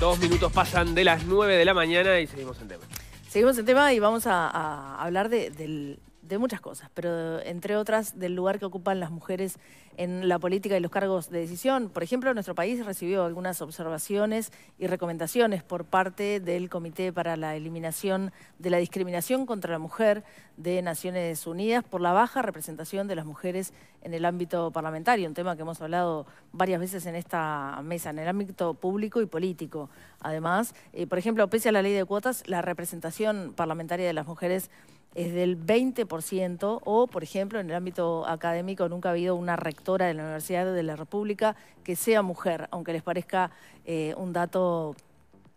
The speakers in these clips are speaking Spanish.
Dos minutos pasan de las 9 de la mañana y seguimos en tema. Seguimos en tema y vamos a, hablar de, del de muchas cosas, pero entre otras del lugar que ocupan las mujeres en la política y los cargos de decisión. Por ejemplo, nuestro país recibió algunas observaciones y recomendaciones por parte del Comité para la Eliminación de la Discriminación contra la Mujer de Naciones Unidas por la baja representación de las mujeres en el ámbito parlamentario, un tema que hemos hablado varias veces en esta mesa, en el ámbito público y político. Además, eh, por ejemplo, pese a la ley de cuotas, la representación parlamentaria de las mujeres es del 20%, o por ejemplo, en el ámbito académico nunca ha habido una rectora de la Universidad de la República que sea mujer, aunque les parezca eh, un dato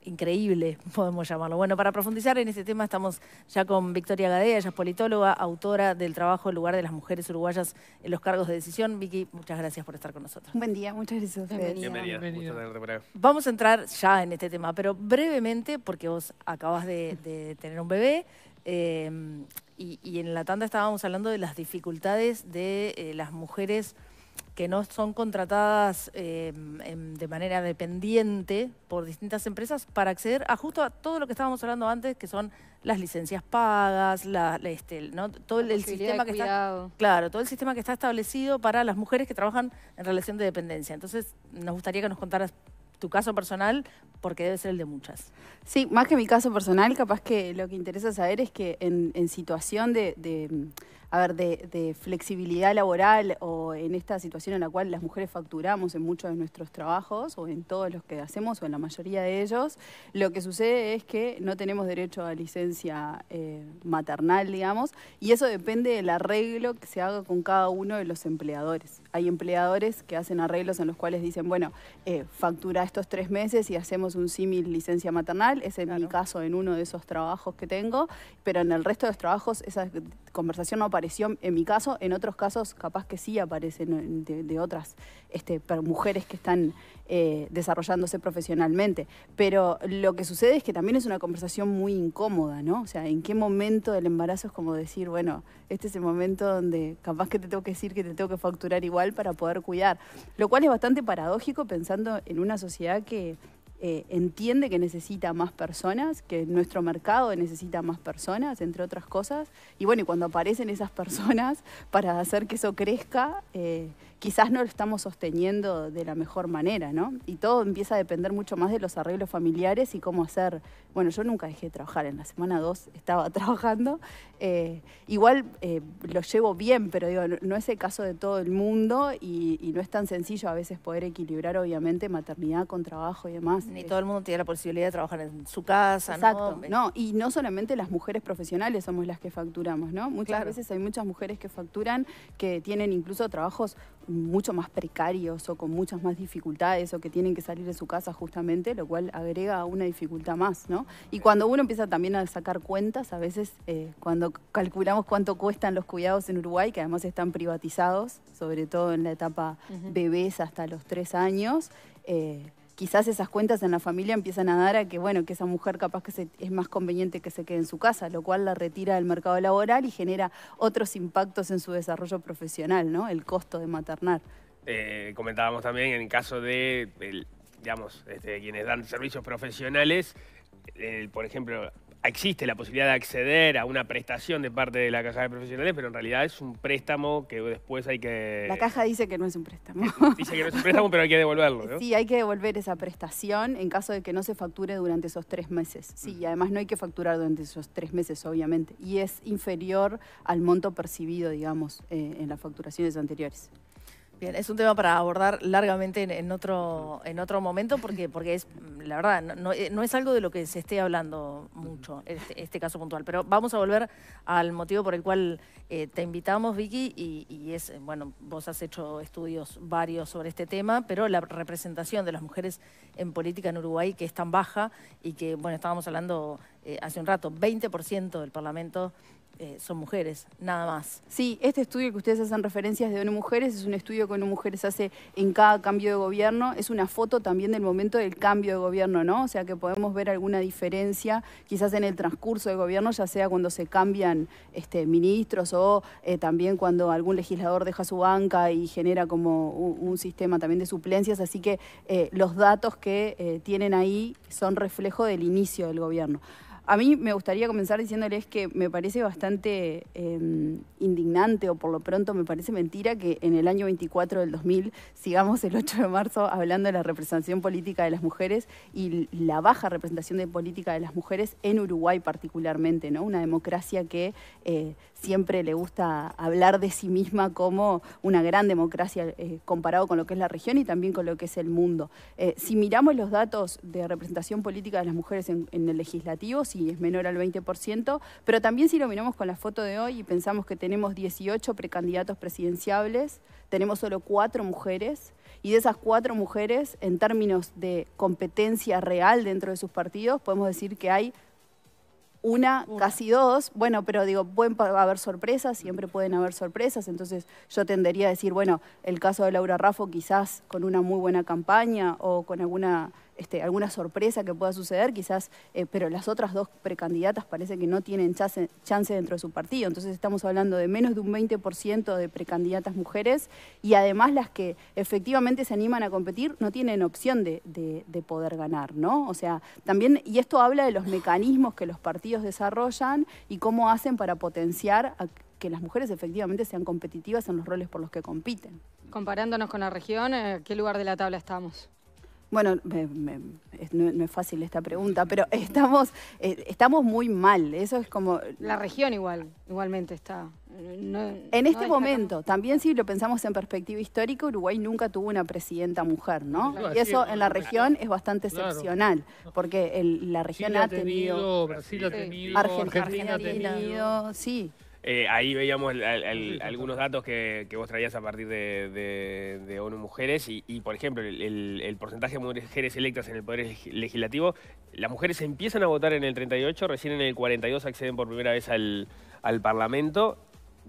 increíble, podemos llamarlo. Bueno, para profundizar en este tema estamos ya con Victoria Gadea, ella es politóloga, autora del trabajo El lugar de las mujeres uruguayas en los cargos de decisión. Vicky, muchas gracias por estar con nosotros. Buen día, muchas gracias Bienvenida. Vamos a entrar ya en este tema, pero brevemente, porque vos acabas de tener un bebé, Em, y, y, en la tanda estábamos hablando de las dificultades de eh, las mujeres que no son contratadas em, em, de manera dependiente por distintas empresas para acceder a justo a todo lo que estábamos hablando antes, que son las licencias pagas, este, todo el, todo el sistema que está establecido para las mujeres que trabajan en relación de dependencia. Entonces, nos gustaría que nos contaras tu caso personal, porque debe ser el de muchas. Sí, más que mi caso personal, capaz que lo que interesa saber es que en, situación de a ver, de, flexibilidad laboral o en esta situación en la cual las mujeres facturamos en muchos de nuestros trabajos o en todos los que hacemos o en la mayoría de ellos, lo que sucede es que no tenemos derecho a licencia eh, maternal, digamos, y eso depende del arreglo que se haga con cada uno de los empleadores. Hay empleadores que hacen arreglos en los cuales dicen, bueno, eh, factura estos tres meses y hacemos un símil licencia maternal, es en mi caso en uno de esos trabajos que tengo, pero en el resto de los trabajos esa conversación no aparece en mi caso, en otros casos capaz que sí aparecen de, otras este, mujeres que están eh, desarrollándose profesionalmente. Pero lo que sucede es que también es una conversación muy incómoda, ¿no? O sea, ¿en qué momento del embarazo es como decir, bueno, este es el momento donde capaz que te tengo que decir que te tengo que facturar igual para poder cuidar? Lo cual es bastante paradójico pensando en una sociedad que eh, entiende que necesita más personas, que nuestro mercado necesita más personas, entre otras cosas. Y bueno, y cuando aparecen esas personas para hacer que eso crezca, eh, quizás no lo estamos sosteniendo de la mejor manera, ¿no? Y todo empieza a depender mucho más de los arreglos familiares y cómo hacer bueno, yo nunca dejé de trabajar, en la semana 2 estaba trabajando. Eh, igual eh, lo llevo bien, pero digo, no, es el caso de todo el mundo y, no es tan sencillo a veces poder equilibrar, obviamente, maternidad con trabajo y demás. Ni todo el mundo tiene la posibilidad de trabajar en su casa, Exacto, ¿no? no y no solamente las mujeres profesionales somos las que facturamos, ¿no? Muchas veces hay muchas mujeres que facturan que tienen incluso trabajos mucho más precarios o con muchas más dificultades o que tienen que salir de su casa justamente, lo cual agrega una dificultad más, ¿no? Y cuando uno empieza también a sacar cuentas, a veces eh, cuando calculamos cuánto cuestan los cuidados en Uruguay, que además están privatizados, sobre todo en la etapa bebés hasta los tres años, eh, quizás esas cuentas en la familia empiezan a dar a que, bueno, que esa mujer capaz que es más conveniente que se quede en su casa, lo cual la retira del mercado laboral y genera otros impactos en su desarrollo profesional, ¿no? El costo de maternar. Eh, comentábamos también en el caso de, digamos, este, quienes dan servicios profesionales, por ejemplo, existe la posibilidad de acceder a una prestación de parte de la caja de profesionales, pero en realidad es un préstamo que después hay que... La caja dice que no es un préstamo. dice que no es un préstamo, pero hay que devolverlo, ¿no? Sí, hay que devolver esa prestación en caso de que no se facture durante esos tres meses. Sí, y además no hay que facturar durante esos tres meses, obviamente. Y es inferior al monto percibido, digamos, eh, en las facturaciones anteriores. Bien, es un tema para abordar largamente en, otro, en otro momento porque, porque es, la verdad, no, eh, es algo de lo que se esté hablando mucho, este, este, caso puntual. Pero vamos a volver al motivo por el cual eh, te invitamos, Vicky, y, es, bueno, vos has hecho estudios varios sobre este tema, pero la representación de las mujeres en política en Uruguay que es tan baja y que, bueno, estábamos hablando eh, hace un rato, 20% del Parlamento eh, son mujeres, nada más. Sí, este estudio que ustedes hacen referencias de ONU Mujeres es un estudio que ONU Mujeres hace en cada cambio de gobierno. Es una foto también del momento del cambio de gobierno, ¿no? O sea que podemos ver alguna diferencia quizás en el transcurso del gobierno, ya sea cuando se cambian este, ministros o eh, también cuando algún legislador deja su banca y genera como un, sistema también de suplencias. Así que eh, los datos que tienen ahí son reflejo del inicio del gobierno. A mí me gustaría comenzar diciéndoles que me parece bastante em, indignante, o por lo pronto me parece mentira, que en el año 24 del 2000 sigamos el 8 de marzo hablando de la representación política de las mujeres y la baja representación de política de las mujeres en Uruguay particularmente, ¿no? Una democracia que eh, siempre le gusta hablar de sí misma como una gran democracia eh, comparado con lo que es la región y también con lo que es el mundo. Eh, si miramos los datos de representación política de las mujeres en el legislativo, sí, es menor al 20%, pero también si lo miramos con la foto de hoy y pensamos que tenemos 18 precandidatos presidenciables, tenemos solo cuatro mujeres, y de esas cuatro mujeres, en términos de competencia real dentro de sus partidos, podemos decir que hay una, casi dos. Bueno, pero digo, pueden haber sorpresas, siempre pueden haber sorpresas. Entonces yo tendería a decir, bueno, el caso de Laura Raffo quizás con una muy buena campaña o con alguna este, alguna sorpresa que pueda suceder, quizás, eh, pero las otras dos precandidatas parece que no tienen chance, dentro de su partido. Entonces estamos hablando de menos de un 20% de precandidatas mujeres y además las que efectivamente se animan a competir no tienen opción de, poder ganar, ¿no? O sea, también, y esto habla de los mecanismos que los partidos desarrollan y cómo hacen para potenciar a, que las mujeres efectivamente sean competitivas en los roles por los que compiten. Comparándonos con la región, eh, ¿qué lugar de la tabla estamos? Bueno, no, es fácil esta pregunta, pero estamos, eh, estamos muy mal. Eso es como. La región igual, igualmente está. en este momento, también si lo pensamos en perspectiva histórica, Uruguay nunca tuvo una presidenta mujer, ¿no? y eso en la región es bastante excepcional, porque la región ha tenido. Brasil ha tenido. Argentina ha tenido. Sí. Eh, ahí veíamos algunos datos que, vos traías a partir de, ONU Mujeres y, por ejemplo, el, porcentaje de mujeres electas en el Poder Legislativo, las mujeres empiezan a votar en el 38, recién en el 42 acceden por primera vez al, Parlamento,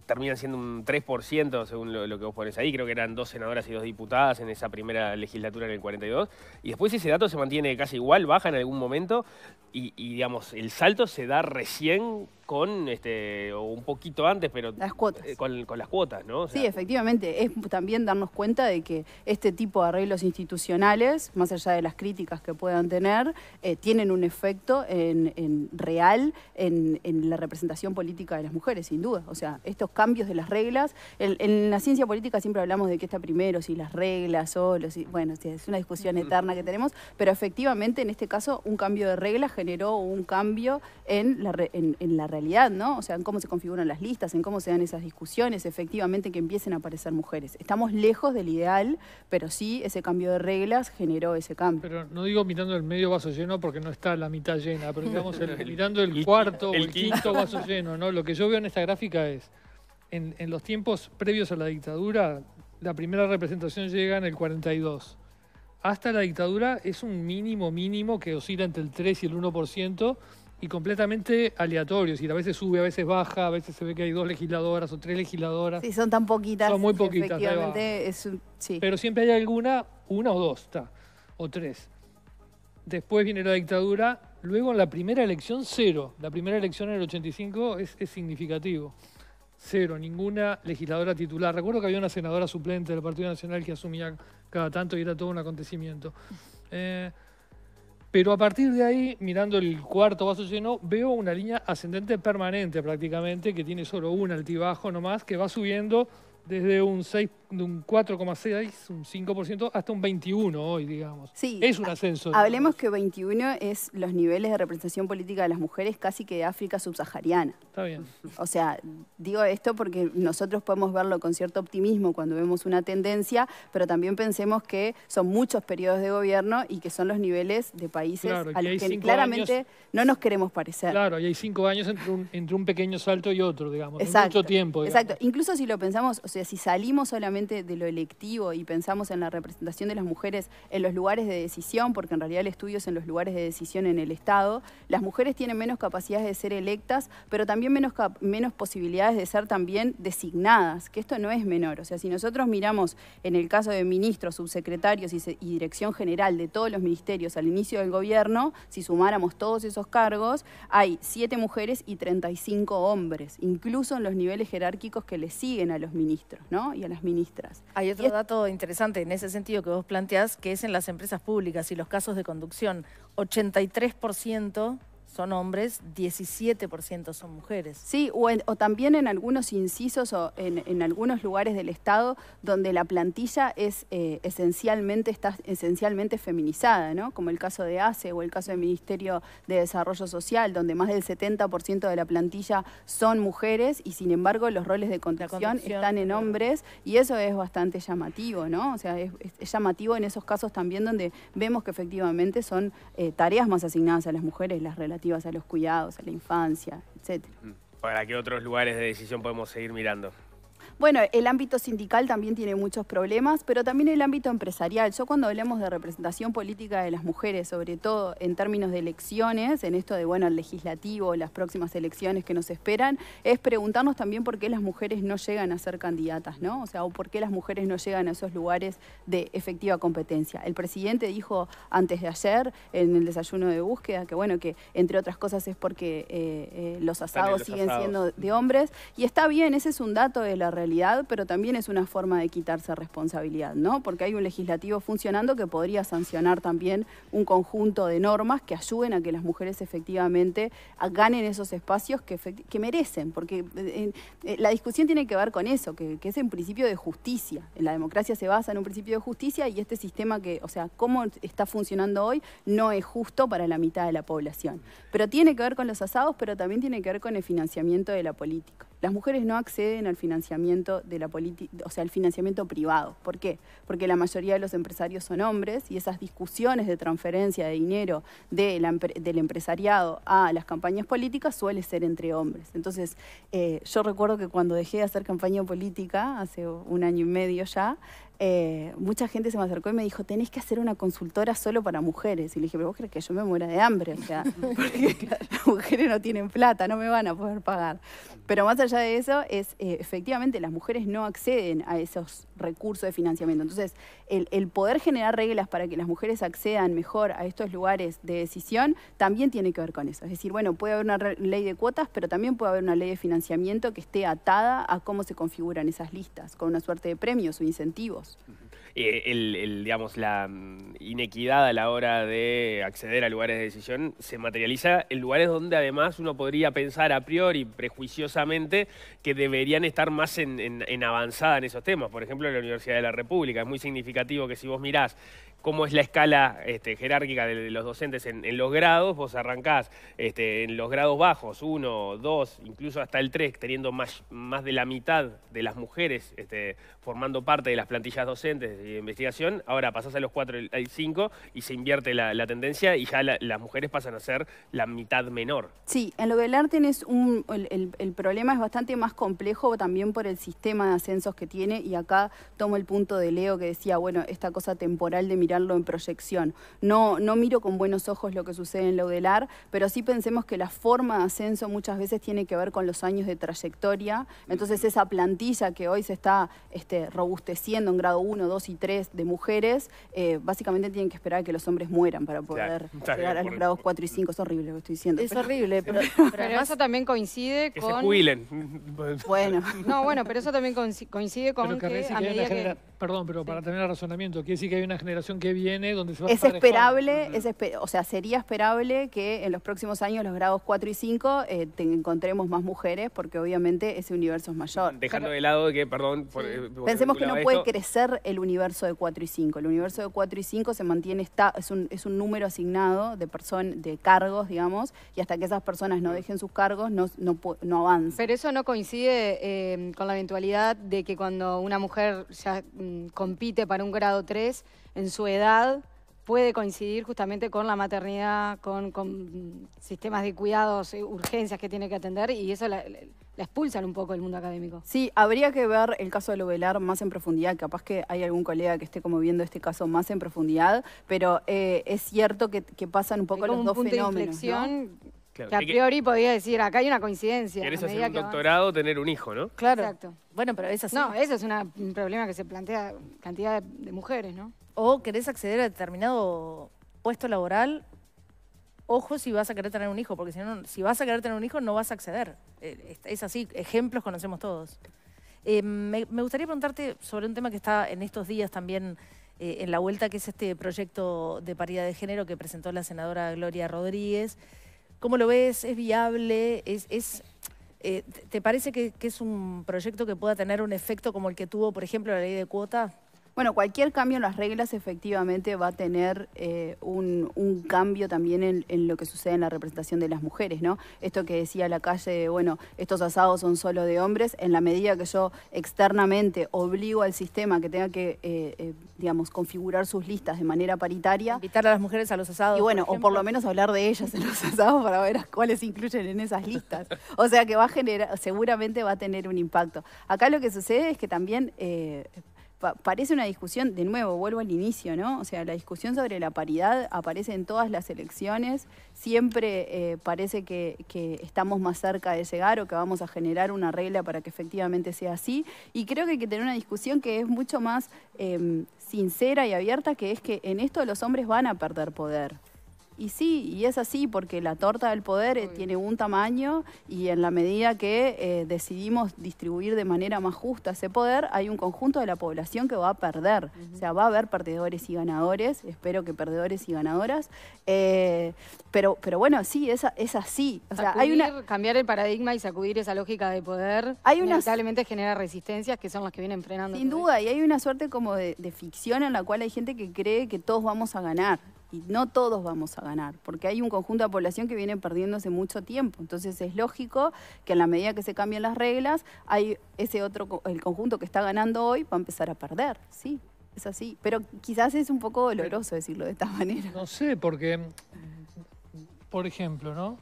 terminan siendo un 3% según lo, que vos pones ahí, creo que eran dos senadoras y dos diputadas en esa primera legislatura en el 42, y después ese dato se mantiene casi igual, baja en algún momento, y, y digamos, el salto se da recién con este o un poquito antes, pero las cuotas. Eh, con, las cuotas, ¿no? sí, efectivamente, es también darnos cuenta de que este tipo de arreglos institucionales, más allá de las críticas que puedan tener, eh, tienen un efecto en, real en, la representación política de las mujeres, sin duda. O sea, estos cambios de las reglas, en, la ciencia política siempre hablamos de qué está primero, si las reglas o los, bueno, es una discusión eterna que tenemos, pero efectivamente en este caso un cambio de reglas generó un cambio en la, en la realidad ¿no? O sea, en cómo se configuran las listas, en cómo se dan esas discusiones, efectivamente que empiecen a aparecer mujeres. Estamos lejos del ideal, pero sí ese cambio de reglas generó ese cambio. Pero no digo mirando el medio vaso lleno porque no está la mitad llena, pero digamos mirando el cuarto o el quinto vaso lleno, ¿no? Lo que yo veo en esta gráfica es, en, en los tiempos previos a la dictadura, la primera representación llega en el 42 hasta la dictadura es un mínimo mínimo que oscila entre el 3 y el 1%, y completamente aleatorios. Y a veces sube, a veces baja, a veces se ve que hay dos legisladoras o tres legisladoras. Sí, son tan poquitas. Son muy poquitas. Pero siempre hay alguna, una o dos, está, o tres. Después viene la dictadura, luego en la primera elección cero. La primera elección en el 85 es, es significativo. Cero, ninguna legisladora titular. Recuerdo que había una senadora suplente del Partido Nacional que asumía cada tanto y era todo un acontecimiento. Eh, pero a partir de ahí, mirando el cuarto vaso lleno, veo una línea ascendente permanente prácticamente, que tiene solo un altibajo nomás, que va subiendo desde un 6, de un 4,6, un 5% hasta un 21 hoy, digamos. Sí. Es un ascenso. Hablemos que 21 es los niveles de representación política de las mujeres casi que de África subsahariana. Está bien. O sea, digo esto porque nosotros podemos verlo con cierto optimismo cuando vemos una tendencia, pero también pensemos que son muchos periodos de gobierno y que son los niveles de países a los que claramente no nos queremos parecer. Claro, y hay cinco años entre un, pequeño salto y otro, digamos. Exacto. mucho tiempo. Exacto. Incluso si lo pensamos o sea, si salimos solamente de lo electivo y pensamos en la representación de las mujeres en los lugares de decisión, porque en realidad el estudio es en los lugares de decisión en el Estado, las mujeres tienen menos capacidades de ser electas, pero también menos, menos posibilidades de ser también designadas, que esto no es menor. O sea, si nosotros miramos en el caso de ministros, subsecretarios y, dirección general de todos los ministerios al inicio del gobierno, si sumáramos todos esos cargos, hay siete mujeres y 35 hombres, incluso en los niveles jerárquicos que le siguen a los ministros y a las ministras. Hay otro dato interesante en ese sentido que vos planteás, que es en las empresas públicas y los casos de conducción. 83% son hombres, 17% son mujeres. Sí, o, también en algunos incisos o en, algunos lugares del Estado donde la plantilla es eh, esencialmente, está esencialmente feminizada, ¿no? Como el caso de ACE o el caso del Ministerio de Desarrollo Social, donde más del 70% de la plantilla son mujeres y sin embargo los roles de contratación están en hombres y eso es bastante llamativo, ¿no? O sea, es, llamativo en esos casos también donde vemos que efectivamente son eh, tareas más asignadas a las mujeres las relativas a los cuidados, a la infancia, etc. ¿Para qué otros lugares de decisión podemos seguir mirando? Bueno, el ámbito sindical también tiene muchos problemas, pero también el ámbito empresarial. Yo cuando hablemos de representación política de las mujeres, sobre todo en términos de elecciones, en esto de, bueno, el legislativo, las próximas elecciones que nos esperan, es preguntarnos también por qué las mujeres no llegan a ser candidatas, ¿no? O sea, o por qué las mujeres no llegan a esos lugares de efectiva competencia. El presidente dijo antes de ayer, en el desayuno de búsqueda, que bueno, que entre otras cosas es porque eh, eh, los asados siguen siendo de hombres. Y está bien, ese es un dato de la realidad pero también es una forma de quitarse responsabilidad, ¿no? Porque hay un legislativo funcionando que podría sancionar también un conjunto de normas que ayuden a que las mujeres efectivamente ganen esos espacios que, merecen, porque eh, eh, la discusión tiene que ver con eso, que, es en principio de justicia. La democracia se basa en un principio de justicia y este sistema que, o sea, cómo está funcionando hoy no es justo para la mitad de la población. Pero tiene que ver con los asados, pero también tiene que ver con el financiamiento de la política las mujeres no acceden al financiamiento de la o sea, al financiamiento privado. ¿Por qué? Porque la mayoría de los empresarios son hombres y esas discusiones de transferencia de dinero del empresariado a las campañas políticas suele ser entre hombres. Entonces, eh, yo recuerdo que cuando dejé de hacer campaña política, hace un año y medio ya, eh, mucha gente se me acercó y me dijo, tenés que hacer una consultora solo para mujeres. Y le dije, pero vos crees que yo me muera de hambre, o sea, porque las mujeres no tienen plata, no me van a poder pagar. Pero más allá de eso, es eh, efectivamente las mujeres no acceden a esos recursos de financiamiento. Entonces, el, el poder generar reglas para que las mujeres accedan mejor a estos lugares de decisión también tiene que ver con eso. Es decir, bueno, puede haber una ley de cuotas, pero también puede haber una ley de financiamiento que esté atada a cómo se configuran esas listas, con una suerte de premios o incentivos. Eh, la mm, inequidad a la hora de acceder a lugares de decisión se materializa en lugares donde además uno podría pensar a priori, prejuiciosamente, que deberían estar más en, en avanzada en esos temas. Por ejemplo, en la Universidad de la República. Es muy significativo que si vos mirás cómo es la escala este, jerárquica de, los docentes en, los grados, vos arrancás este, en los grados bajos, uno, dos, incluso hasta el 3, teniendo más, más de la mitad de las mujeres este, formando parte de las plantillas docentes de investigación, ahora pasás a los cuatro al cinco y se invierte la, tendencia y ya las mujeres pasan a ser la mitad menor. Sí, en lo del arte el, el problema es bastante más complejo también por el sistema de ascensos que tiene y acá tomo el punto de Leo que decía, bueno, esta cosa temporal de mirar mirarlo en proyección. No, no miro con buenos ojos lo que sucede en la UDELAR, pero sí pensemos que la forma de ascenso muchas veces tiene que ver con los años de trayectoria. Entonces esa plantilla que hoy se está este, robusteciendo en grado 1, 2 y 3 de mujeres, eh, básicamente tienen que esperar a que los hombres mueran para poder llegar a los grados 4 y 5. Es horrible lo que estoy diciendo. Es horrible, pero, eso también coincide con... Bueno. No, bueno, pero eso también coincide con que a medida Perdón, pero para tener el razonamiento, quiere decir que hay una generación que viene donde se va es a esperable, es esperable, O sea, sería esperable que en los próximos años los grados 4 y 5 eh, te encontremos más mujeres porque obviamente ese universo es mayor. Dejando de lado que, perdón... Eh, Pensemos que no puede crecer el universo de 4 y 5. El universo de 4 y 5 se mantiene, está, es, un, es un número asignado de, de cargos, digamos, y hasta que esas personas no dejen sus cargos no, no, no Pero eso no coincide eh, con la eventualidad de que cuando una mujer ya mm, compite para un grado 3 en su edad puede coincidir justamente con la maternidad, con, sistemas de cuidados, eh, urgencias que tiene que atender y eso la, expulsan un poco del mundo académico. Sí, habría que ver el caso de Lovelar más en profundidad, capaz que hay algún colega que esté como viendo este caso más en profundidad, pero eh, es cierto que, pasan un poco los dos fenómenos. Claro, que a priori podía decir, acá hay una coincidencia. Querés hacer un doctorado, tener un hijo, ¿no? Claro. Exacto. Bueno, pero eso sí. No, eso es un problema que se plantea cantidad de, mujeres, ¿no? O querés acceder a determinado puesto laboral, ojo si vas a querer tener un hijo, porque si no, si vas a querer tener un hijo, no vas a acceder. Eh, es así, ejemplos conocemos todos. Eh, me, gustaría preguntarte sobre un tema que está en estos días también eh, en la vuelta, que es este proyecto de paridad de género que presentó la senadora Gloria Rodríguez. ¿Cómo lo ves? ¿Es viable? Eh, ¿Te parece que, que, es un proyecto que pueda tener un efecto como el que tuvo, por ejemplo, la ley de cuota? Bueno, cualquier cambio en las reglas efectivamente va a tener eh, un, cambio también en, lo que sucede en la representación de las mujeres, ¿no? Esto que decía la calle, bueno, estos asados son solo de hombres, en la medida que yo externamente obligo al sistema que tenga que, eh, eh, digamos, configurar sus listas de manera paritaria. Invitar a las mujeres a los asados. Y bueno, o por lo menos hablar de ellas en los asados para ver a cuáles incluyen en esas listas. O sea que va a generar, seguramente va a tener un impacto. Acá lo que sucede es que también parece una discusión, de nuevo, vuelvo al inicio, ¿no? O sea, la discusión sobre la paridad aparece en todas las elecciones, siempre eh, parece que, que, estamos más cerca de llegar o que vamos a generar una regla para que efectivamente sea así, y creo que hay que tener una discusión que es mucho más em, sincera y abierta, que es que en esto los hombres van a perder poder. Y sí, y es así, porque la torta del poder eh, tiene un tamaño y en la medida que eh, decidimos distribuir de manera más justa ese poder, hay un conjunto de la población que va a perder. O sea, va a haber perdedores y ganadores, espero que perdedores y ganadoras. Eh, pero, pero bueno, sí, es, es así. O sea, hay una... Cambiar el paradigma y sacudir esa lógica de poder hay inevitablemente genera resistencias que son las que vienen frenando. Sin duda, y hay una suerte como de ficción en la cual hay gente que cree que todos vamos a ganar y no todos vamos a ganar, porque hay un conjunto de población que viene perdiéndose mucho tiempo. Entonces es lógico que en la medida que se cambian las reglas, hay ese otro, el conjunto que está ganando hoy va a empezar a perder, sí, es así. Pero quizás es un poco doloroso decirlo de esta manera. No sé, porque, por ejemplo, ¿no?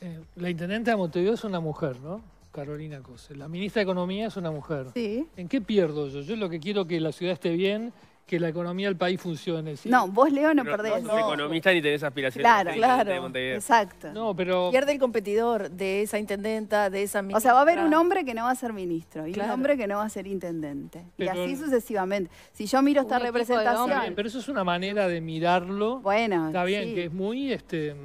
Eh, la intendente de Montevideo es una mujer, ¿no? Carolina Cose. La ministra de Economía es una mujer. ¿En qué pierdo yo? Yo lo que quiero que la ciudad esté bien que la economía del país funcione. No, vos Leo no perdés. No sos economista ni tenés aspiraciones. Claro, claro. Exacto. No, pero... Pierde el competidor de esa intendenta, de esa ministra. O sea, va a haber un hombre que no va a ser ministro y un hombre que no va a ser intendente. y así sucesivamente. Si yo miro esta representación... Pero eso es una manera de mirarlo. Bueno, Está bien, que es muy... este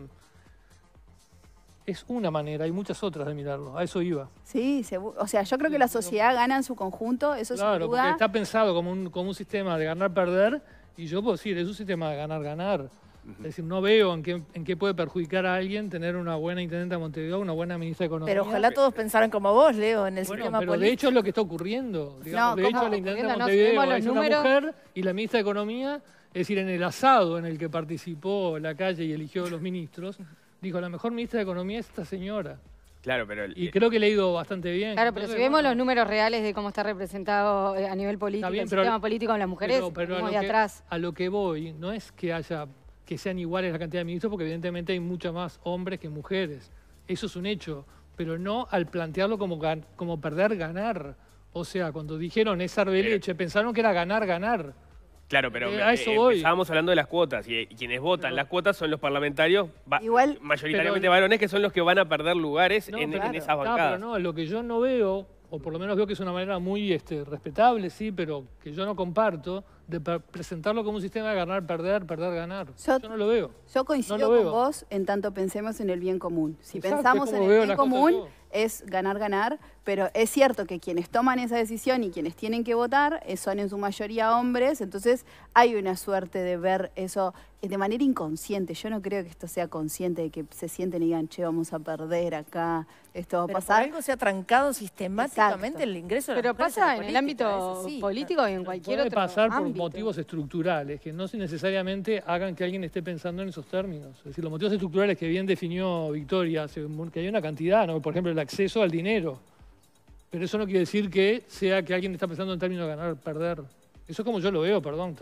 es una manera, hay muchas otras de mirarlo, a eso iba. Sí, o sea, yo creo que la sociedad gana en su conjunto, eso claro, claro Porque está pensado como un, como un sistema de ganar-perder, y yo puedo decir, es un sistema de ganar-ganar. Es decir, no veo en qué, en qué puede perjudicar a alguien tener una buena intendente de Montevideo, una buena ministra de Economía. Pero ojalá todos eh, pensaran como vos, Leo, en el bueno, sistema pero de hecho es lo que está ocurriendo. Digamos, de hecho, la intendente de Montevideo es una mujer y la ministra de Economía, es decir, en el asado en el que participó la calle y eligió a los ministros, dijo, la mejor ministra de Economía es esta señora. Claro, pero... y creo que le ha ido bastante bien. Claro, pero si vemos los números reales de cómo está representado eh, a nivel político, el sistema político en las mujeres, pero, a, lo que, atrás. a lo que voy, no es que haya que sean iguales la cantidad de ministros, porque evidentemente hay muchos más hombres que mujeres. Eso es un hecho, pero no al plantearlo como, como perder, ganar. O sea, cuando dijeron es arbeleche, pensaron que era ganar, ganar. Claro, pero eh, eh, eh, estábamos hablando de las cuotas y, quienes votan las cuotas son los parlamentarios igual, mayoritariamente varones que son los que van a perder lugares en, esas bancadas. Claro, no, lo que yo no veo, o por lo menos veo que es una manera muy este, respetable, sí, pero que yo no comparto, de presentarlo como un sistema de ganar, perder, perder, ganar. Yo, no lo veo. Yo coincido con vos en tanto pensemos en el bien común. Si pensamos en el bien común, es ganar, ganar, pero es cierto que quienes toman esa decisión y quienes tienen que votar eh, son en su mayoría hombres, entonces hay una suerte de ver eso eh, de manera inconsciente. Yo no creo que esto sea consciente de que se sienten y digan, che, vamos a perder acá, esto va a pasar. algo se ha trancado sistemáticamente el ingreso de Pero pasa en el ámbito político y en cualquier otro pasar motivos estructurales que no necesariamente hagan que alguien esté pensando en esos términos. Es decir, los motivos estructurales que bien definió Victoria, que hay una cantidad, ¿no? por ejemplo, el acceso al dinero. Pero eso no quiere decir que sea que alguien está pensando en términos de ganar, perder. Eso es como yo lo veo, perdón.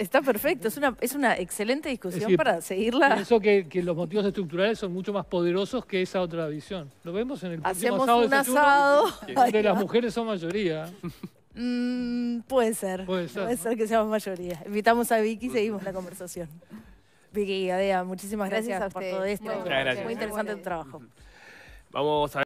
Está, perfecto, es una, es una excelente discusión para seguirla. Pienso que, los motivos estructurales son mucho más poderosos que esa otra visión. Lo vemos en el Hacemos próximo asado. un asado. Donde las mujeres son mayoría. Mm, puede ser. Puede ser, que seamos mayoría. Invitamos a Vicky y seguimos la conversación. Vicky Gadea, muchísimas gracias, por todo esto. Muy interesante tu trabajo. Vamos a